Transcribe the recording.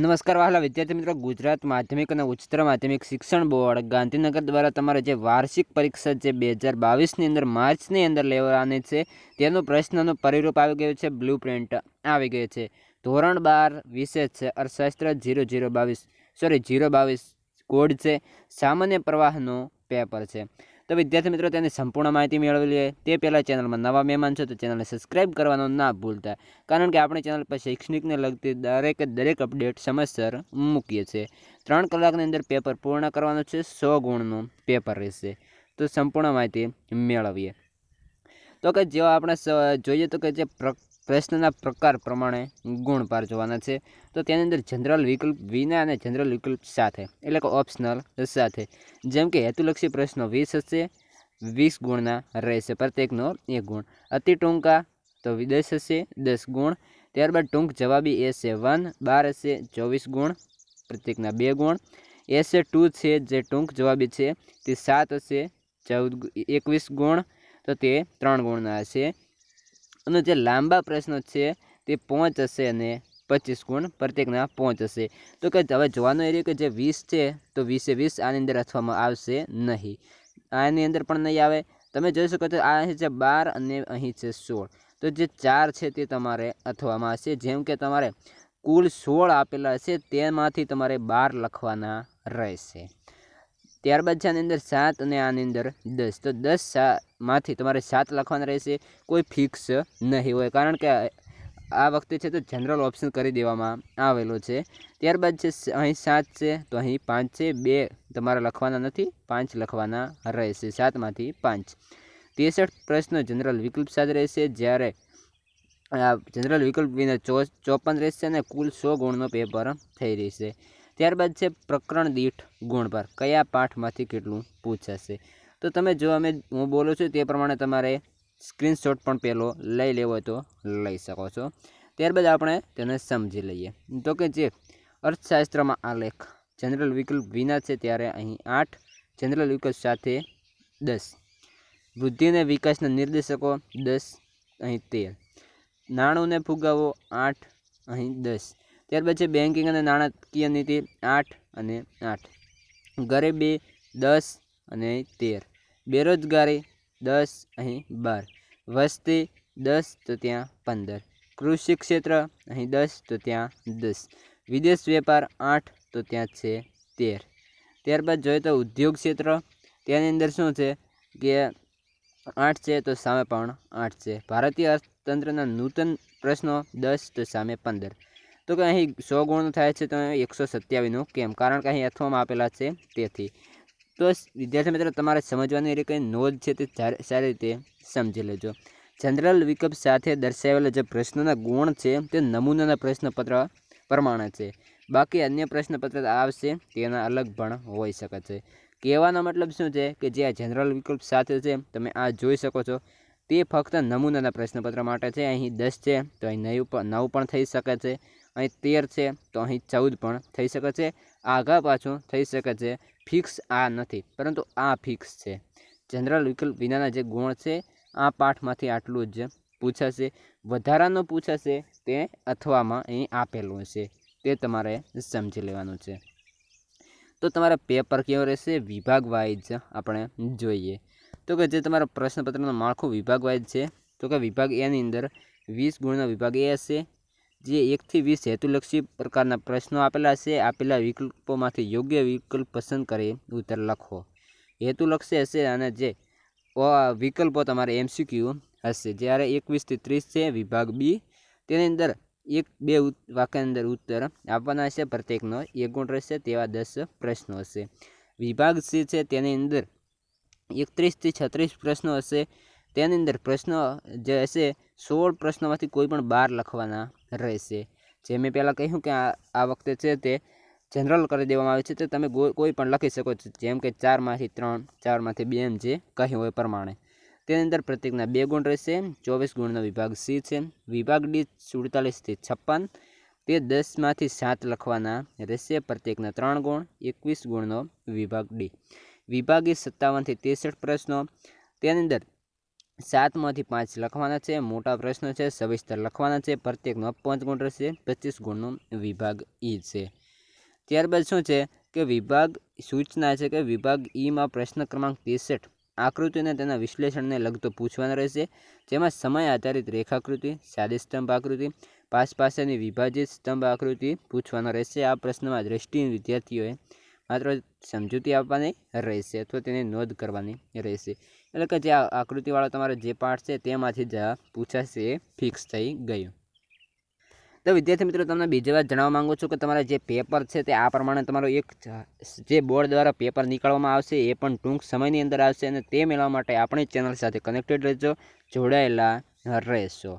નમસ્કાર વહાલા વિદ્યાર્થી મિત્રો ગુજરાત માધ્યમિક અને ઉચ્ચતર માધ્યમિક શિક્ષણ બોર્ડ ગાંધીનગર દ્વારા તમારે જે વાર્ષિક પરીક્ષા જે બે હજાર બાવીસની અંદર માર્ચની અંદર લેવાની છે તેનો પ્રશ્નનું પરિરૂપ આવી ગયું છે બ્લુ પ્રિન્ટ આવી ગયું છે ધોરણ બાર વિશે છે અર્થશાસ્ત્ર જીરો જીરો બાવીસ સોરી જીરો બાવીસ કોડ છે સામાન્ય પ્રવાહનો પેપર છે તો વિદ્યાર્થી મિત્રો તેની સંપૂર્ણ માહિતી મેળવી લઈએ તે પહેલાં ચેનલમાં નવા મહેમાન છો તો ચેનલને સબસ્ક્રાઇબ કરવાનો ના ભૂલતા કારણ કે આપણે ચેનલ પર શૈક્ષણિકને લગતી દરેક દરેક અપડેટ સમયસર મૂકીએ છીએ ત્રણ કલાકની અંદર પેપર પૂર્ણ કરવાનું છે સો ગુણનું પેપર રહેશે તો સંપૂર્ણ માહિતી મેળવીએ તો કે જેવા આપણે જોઈએ તો કે જે પ્રશ્નના પ્રકાર પ્રમાણે ગુણ પાર જોવાના છે તો તેની અંદર જનરલ વિકલ્પ વિના અને જનરલ વિકલ્પ સાથે એટલે કે ઓપ્શનલ સાથે જેમ કે હેતુલક્ષી પ્રશ્નો વીસ હશે વીસ ગુણના રહેશે પ્રત્યેકનો એક ગુણ અતિ ટૂંકા તો દસ હશે દસ ગુણ ત્યારબાદ ટૂંક જવાબી એ વન બાર હશે ચોવીસ ગુણ પ્રત્યેકના બે ગુણ એસે ટુ છે જે ટૂંક જવાબી છે તે સાત હશે ચૌદ એકવીસ ગુણ તો તે ત્રણ ગુણના હશે અને જે લાંબા પ્રશ્નો છે તે પાંચ હશે અને પચીસ ગુણ પ્રત્યેકના પાંચ હશે તો કે હવે જોવાનું એ રહ્યું કે જે વીસ છે તો વીસે વીસ આની અંદર અથવામાં આવશે નહીં આની અંદર પણ નહીં આવે તમે જોઈ શકો છો આ છે બાર અને અહીં છે સોળ તો જે ચાર છે તે તમારે અથવામાં હશે જેમ કે તમારે કુલ સોળ આપેલા હશે તેમાંથી તમારે બાર લખવાના રહેશે ત્યારબાદ છે આની અંદર સાત અને આની અંદર દસ તો દસ માંથી તમારે સાત લખવાના રહેશે કોઈ ફિક્સ નહીં હોય કારણ કે આ વખતે છે તો જનરલ ઓપ્શન કરી દેવામાં આવેલો છે ત્યારબાદ છે અહીં સાત છે તો અહીં પાંચ છે બે તમારે લખવાના નથી પાંચ લખવાના રહેશે સાતમાંથી પાંચ ત્રેસઠ પ્રશ્ન જનરલ વિકલ્પ સાથે રહેશે જ્યારે જનરલ વિકલ્પ વિના ચોપન રહેશે અને કુલ સો ગુણનો પેપર થઈ રહેશે ત્યારબાદ છે પ્રકરણ દીઠ ગુણભાર કયા પાઠમાંથી કેટલું પૂછાશે તો તમે જો અમે હું બોલું છું તે પ્રમાણે તમારે સ્ક્રીનશોટ પણ પહેલો લઈ લેવો તો લઈ શકો છો ત્યારબાદ આપણે તેને સમજી લઈએ તો કે જે અર્થશાસ્ત્રમાં આ લેખ જનરલ વિકલ્પ વિના છે ત્યારે અહીં આઠ જનરલ વિકલ્પ સાથે દસ વૃદ્ધિને વિકાસના નિર્દેશકો દસ અહીં તેર નાણુંને ફુગાવો આઠ અહીં દસ ત્યારબાદ છે બેન્કિંગ અને નાણાકીય નીતિ આઠ અને આઠ ગરીબી દસ અને તેર બેરોજગારી દસ અહીં બાર વસ્તી દસ તો ત્યાં પંદર કૃષિ ક્ષેત્ર અહીં દસ તો ત્યાં દસ વિદેશ વેપાર આઠ તો ત્યાં છે તેર ત્યારબાદ જોઈએ તો ઉદ્યોગ ક્ષેત્ર તેની અંદર શું છે કે આઠ છે તો સામે પણ આઠ છે ભારતીય અર્થતંત્રના નૂતન પ્રશ્નો દસ તો સામે પંદર તો કે અહીં સો ગુણ થાય છે તો એકસો સત્યાવીસનું કેમ કારણ કે અહીં અથવામાં આપેલા છે તેથી તો વિદ્યાર્થી મિત્રો તમારે સમજવાની એટલે કંઈ નોંધ છે તે સારી રીતે સમજી લેજો જનરલ વિકલ્પ સાથે દર્શાવેલા જે પ્રશ્નોના ગુણ છે તે નમૂનાના પ્રશ્નપત્ર પ્રમાણે છે બાકી અન્ય પ્રશ્નપત્ર આવશે તેના અલગ પણ હોઈ શકે છે કહેવાનો મતલબ શું છે કે જે આ જનરલ વિકલ્પ સાથે છે તમે આ જોઈ શકો છો તે ફક્ત નમૂનાના પ્રશ્નપત્ર માટે છે અહીં દસ છે તો અહીં નવ પણ નવ પણ થઈ શકે છે અહીં તેર છે તો અહીં ચૌદ પણ થઈ શકે છે આગા પાછું થઈ શકે છે ફિક્સ આ નથી પરંતુ આ ફિક્સ છે જનરલ વિકલ્પ વિનાના જે ગુણ છે આ પાઠમાંથી આટલું જ પૂછાશે વધારાનો પૂછાશે તે અથવામાં અહીં આપેલું છે તે તમારે સમજી લેવાનું છે તો તમારા પેપર કેવો રહેશે વિભાગ વાઇઝ આપણે જોઈએ તો કે જે તમારા પ્રશ્નપત્રનું માળખું વિભાગ વાઇઝ છે તો કે વિભાગ એની અંદર વીસ ગુણનો વિભાગ એ હશે જે એકથી વીસ હેતુલક્ષી પ્રકારના પ્રશ્નો આપેલા છે આપેલા વિકલ્પોમાંથી યોગ્ય વિકલ્પ પસંદ કરી ઉત્તર લખો હેતુલક્ષી હશે અને જે વિકલ્પો તમારે એમસીક્યુ હશે જ્યારે એકવીસથી ત્રીસ છે વિભાગ બી તેની અંદર એક બે વાક્યની અંદર ઉત્તર આપવાના છે પ્રત્યેકનો એક ગુણ રહેશે તેવા દસ પ્રશ્નો હશે વિભાગ સી છે તેની અંદર એકત્રીસથી છત્રીસ પ્રશ્નો હશે તેની અંદર પ્રશ્ન જે હશે સોળ પ્રશ્નોમાંથી કોઈ પણ બાર લખવાના રહેશે જે મેં પહેલાં કહ્યું કે આ વખતે છે તે જનરલ કરી દેવામાં આવે છે તે તમે કોઈ પણ લખી શકો છો જેમ કે ચારમાંથી ત્રણ ચારમાંથી બે એમ જે કહ્યું હોય પ્રમાણે તેની અંદર પ્રત્યેકના બે ગુણ રહેશે ચોવીસ ગુણનો વિભાગ સી છે વિભાગ ડી સુડતાલીસથી છપ્પન તે દસમાંથી સાત લખવાના રહેશે પ્રત્યેકના ત્રણ ગુણ એકવીસ ગુણનો વિભાગ ડી વિભાગી સત્તાવનથી ત્રેસઠ પ્રશ્નો તેની અંદર સાતમાંથી પાંચ લખવાના છે મોટા પ્રશ્નો છે સવિસ્તર લખવાના છે પ્રત્યેકનો પાંચ ગુણ રહેશે પચીસ ગુણનો વિભાગ ઈ છે ત્યારબાદ શું છે કે વિભાગ સૂચના છે કે વિભાગ ઈમાં પ્રશ્ન ક્રમાંક ત્રેસઠ આકૃતિને તેના વિશ્લેષણને લગતો પૂછવાનો રહેશે જેમાં સમય આધારિત રેખાકૃતિ સાદી સ્તંભ આકૃતિ પાસ પાસેની વિભાજિત સ્તંભ આકૃતિ પૂછવાનો રહેશે આ પ્રશ્નમાં દ્રષ્ટિ વિદ્યાર્થીઓએ માત્ર સમજૂતી આપવાની રહેશે અથવા તેને નોંધ કરવાની રહેશે એટલે કે જે આકૃતિવાળો તમારો જે પાઠ છે તેમાંથી જ પૂછાશે એ ફિક્સ થઈ ગયું તો વિદ્યાર્થી મિત્રો તમને બીજી વાત જણાવવા માગું છું કે તમારા જે પેપર છે તે આ પ્રમાણે તમારો એક જે બોર્ડ દ્વારા પેપર નીકળવામાં આવશે એ પણ ટૂંક સમયની અંદર આવશે અને તે મેળવવા માટે આપણી ચેનલ સાથે કનેક્ટેડ રહેજો જોડાયેલા રહેશો